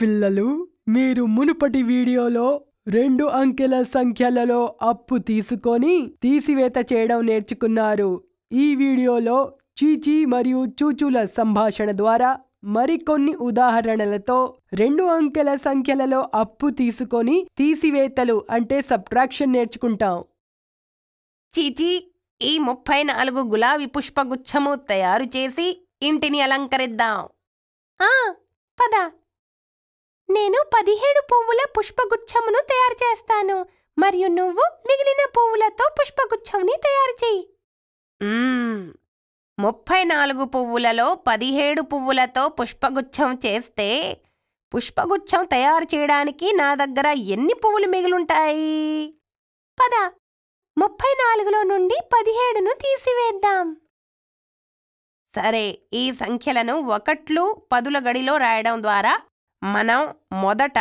పిల్లలు మీరు మునుపటి వీడియోలో రెండు అంకెల సంఖ్యలలో అప్పు తీసుకొని తీసివేత చేయడం నేర్చుకున్నారు ఈ వీడియోలో చీచీ మరియు చూచూల సంభాషణ ద్వారా మరికొన్ని ఉదాహరణలతో రెండు అంకెల సంఖ్యలలో అప్పు తీసుకొని తీసివేతలు అంటే సబ్ట్రాక్షన్ నేర్చుకుంటాం చీచీ ఈ ముప్పై నాలుగు గులాబీ పుష్పగుచ్చము తయారు చేసి ఇంటిని అలంకరిద్దాం పద నేను పదిహేడు పువ్వుల పుష్పగుచ్ఛమును తయారు చేస్తాను మరియు నువ్వు మిగిలిన పువ్వులతో పుష్పగుచ్ఛంని తయారు చెయ్యి ముప్పై నాలుగు పువ్వులలో పదిహేడు పువ్వులతో పుష్పగుచ్ఛం చేస్తే పుష్పగుచ్ఛం తయారు చేయడానికి నా దగ్గర ఎన్ని పువ్వులు మిగిలుంటాయి పద ముప్పై నాలుగులో నుండి పదిహేడును తీసివేద్దాం సరే ఈ సంఖ్యలను ఒకట్లు పదుల గడిలో రాయడం ద్వారా మనం మొదట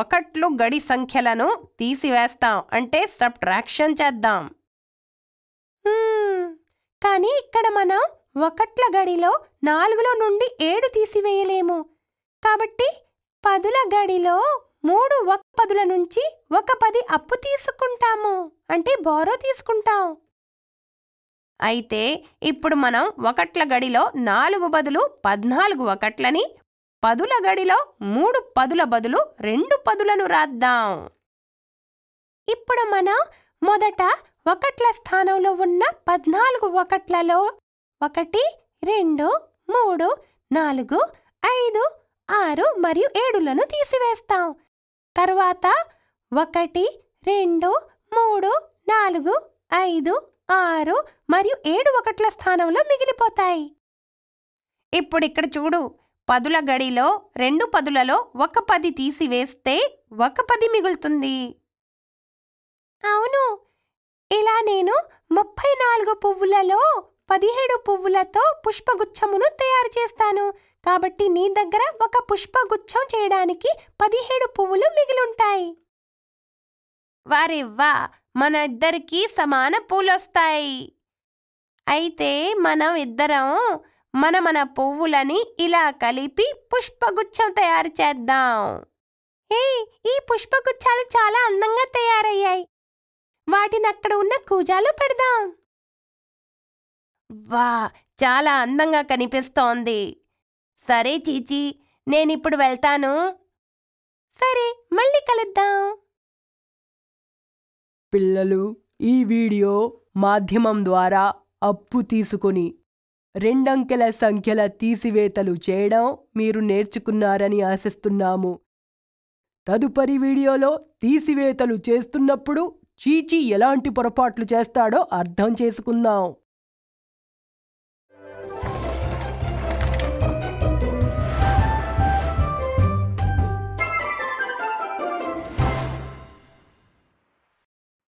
ఒకట్లు గడి సంఖ్యలను తీసివేస్తాం అంటే సబ్ట్రాక్షన్ చేద్దాం కానీ ఇక్కడ మనం ఒకట్ల గడిలో నాలుగులో నుండి ఏడు తీసివేయలేము కాబట్టి పదుల గడిలో మూడు ఒక పదుల నుంచి ఒక పది అప్పు తీసుకుంటాము అంటే బోరో తీసుకుంటాం అయితే ఇప్పుడు మనం ఒకట్ల గడిలో నాలుగు బదులు పద్నాలుగు ఒకట్లని పదుల గడిలో మూడు పదుల బదులు రెండు పదులను రాద్దాం ఇప్పుడు మనం మొదట ఒకట్ల స్థానంలో ఉన్న పద్నాలుగు ఒకట్లలో ఒకటి రెండు మూడు నాలుగు ఐదు ఆరు మరియు ఏడులను తీసివేస్తాం తరువాత ఒకటి రెండు మూడు నాలుగు ఐదు ఆరు మరియు ఏడు ఒకట్ల స్థానంలో మిగిలిపోతాయి ఇప్పుడు ఇక్కడ చూడు పదుల గడిలో రెండు పదులలో ఒక పది తీసివేస్తే ఒక పది మిగులుతుంది అవును ఇలా నేను ముప్పై నాలుగు పువ్వులలో పదిహేడు పువ్వులతో పుష్పగుచ్చమును తయారు చేస్తాను కాబట్టి నీ దగ్గర ఒక పుష్పగుచ్చం చేయడానికి పదిహేడు పువ్వులు మిగిలుంటాయి వారెవ్వా మన ఇద్దరికీ సమాన పూలొస్తాయి అయితే మనం ఇద్దరం మన మన పువ్వులని ఇలా కలిపి పుష్పగుచ్చం తయారు చేద్దాం ఏ ఈ పుష్పగుచ్చాలు చాలా అందంగా తయారయ్యాయి వాటిని అక్కడ ఉన్న కూజాలో పెడదాం వా చాలా అందంగా కనిపిస్తోంది సరే చీచి నేనిప్పుడు వెళ్తాను సరే మళ్ళీ కలుద్దాం పిల్లలు ఈ వీడియో మాధ్యమం ద్వారా అప్పు తీసుకొని రెండంకెల సంఖ్యల తీసివేతలు చేయడం మీరు నేర్చుకున్నారని ఆశిస్తున్నాము తదుపరి వీడియోలో తీసివేతలు చేస్తున్నప్పుడు చీచీ ఎలాంటి పొరపాట్లు చేస్తాడో అర్థం చేసుకుందాం